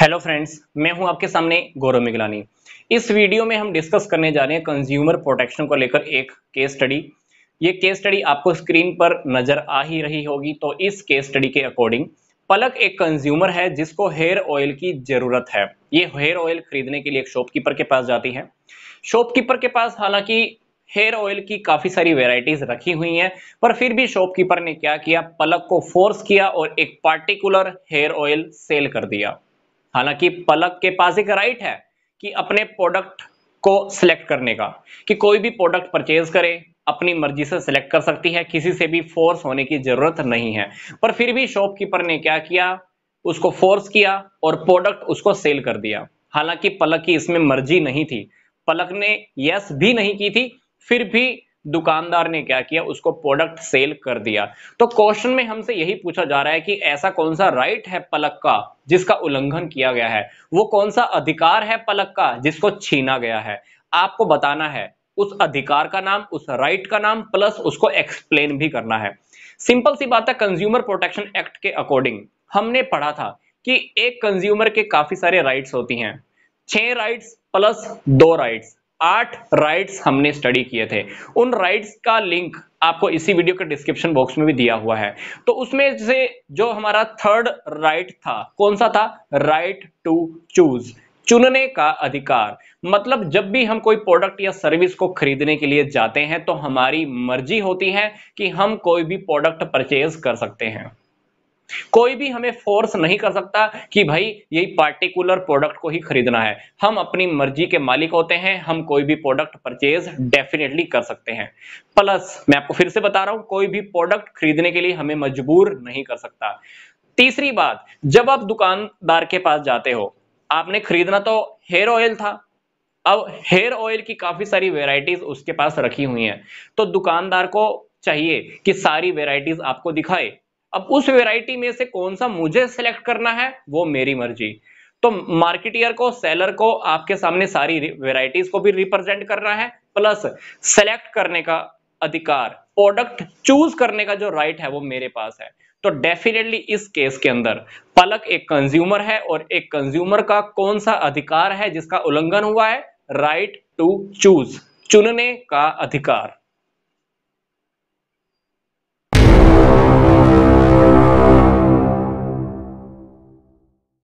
hello friends मैं हूं आपके सामने गौरव मिगलानी इस वीडियो में हम डिस्कस करने जा रहे हैं कंज्यूमर प्रोटेक्शन को लेकर एक केस स्टडी ये केस स्टडी आपको स्क्रीन पर नजर आ ही रही होगी तो इस केस स्टडी के अकॉर्डिंग पलक एक कंज्यूमर है जिसको हेयर ऑयल की जरूरत है ये हेयर ऑयल खरीदने के लिए एक शॉपकीपर के पास जाती है शॉपकीपर के पास हालांकि हेयर ऑयल की काफी सारी वेराइटीज रखी हुई हैं पर फिर भी शॉपकीपर ने क्या किया पलक को फोर्स किया और एक पार्टिकुलर हेयर ऑयल सेल कर दिया हालांकि पलक के पास एक राइट है कि अपने प्रोडक्ट को सिलेक्ट करने का कि कोई भी प्रोडक्ट परचेज करे अपनी मर्जी से सिलेक्ट कर सकती है किसी से भी फोर्स होने की जरूरत नहीं है पर फिर भी शॉपकीपर ने क्या किया उसको फोर्स किया और प्रोडक्ट उसको सेल कर दिया हालांकि पलक की इसमें मर्जी नहीं थी पलक ने यस भी नहीं की थी फिर भी दुकानदार ने क्या किया उसको प्रोडक्ट सेल कर दिया तो क्वेश्चन में हमसे यही पूछा जा रहा है कि ऐसा कौन सा राइट है पलक का जिसका उल्लंघन किया गया है वो कौन सा अधिकार है पलक का जिसको छीना गया है आपको बताना है उस अधिकार का नाम उस राइट का नाम प्लस उसको एक्सप्लेन भी करना है सिंपल सी बात है कंज्यूमर प्रोटेक्शन एक्ट के अकॉर्डिंग हमने पढ़ा था कि एक कंज्यूमर के काफी सारे राइट्स होती हैं छह राइट्स प्लस दो राइट्स आठ राइट्स हमने स्टडी किए थे उन राइट्स का लिंक आपको इसी वीडियो के डिस्क्रिप्शन बॉक्स में भी दिया हुआ है तो उसमें से जो हमारा थर्ड राइट था कौन सा था राइट टू चूज चुनने का अधिकार मतलब जब भी हम कोई प्रोडक्ट या सर्विस को खरीदने के लिए जाते हैं तो हमारी मर्जी होती है कि हम कोई भी प्रोडक्ट परचेज कर सकते हैं कोई भी हमें फोर्स नहीं कर सकता कि भाई यही पार्टिकुलर प्रोडक्ट को ही खरीदना है हम अपनी मर्जी के मालिक होते हैं हम कोई भी प्रोडक्ट परचेज डेफिनेटली कर सकते हैं प्लस मैं आपको फिर से बता रहा हूं कोई भी प्रोडक्ट खरीदने के लिए हमें मजबूर नहीं कर सकता तीसरी बात जब आप दुकानदार के पास जाते हो आपने खरीदना तो हेयर ऑयल था अब हेयर ऑयल की काफी सारी वेराइटीज उसके पास रखी हुई हैं तो दुकानदार को चाहिए कि सारी वेराइटीज आपको दिखाए अब उस वेराइटी में से कौन सा मुझे सेलेक्ट करना है वो मेरी मर्जी तो मार्केटियर को सेलर को आपके सामने सारी वेराइटीज को भी रिप्रेजेंट करना है प्लस सेलेक्ट करने का अधिकार प्रोडक्ट चूज करने का जो राइट है वो मेरे पास है तो डेफिनेटली इस केस के अंदर पलक एक कंज्यूमर है और एक कंज्यूमर का कौन सा अधिकार है जिसका उल्लंघन हुआ है राइट टू चूज चुनने का अधिकार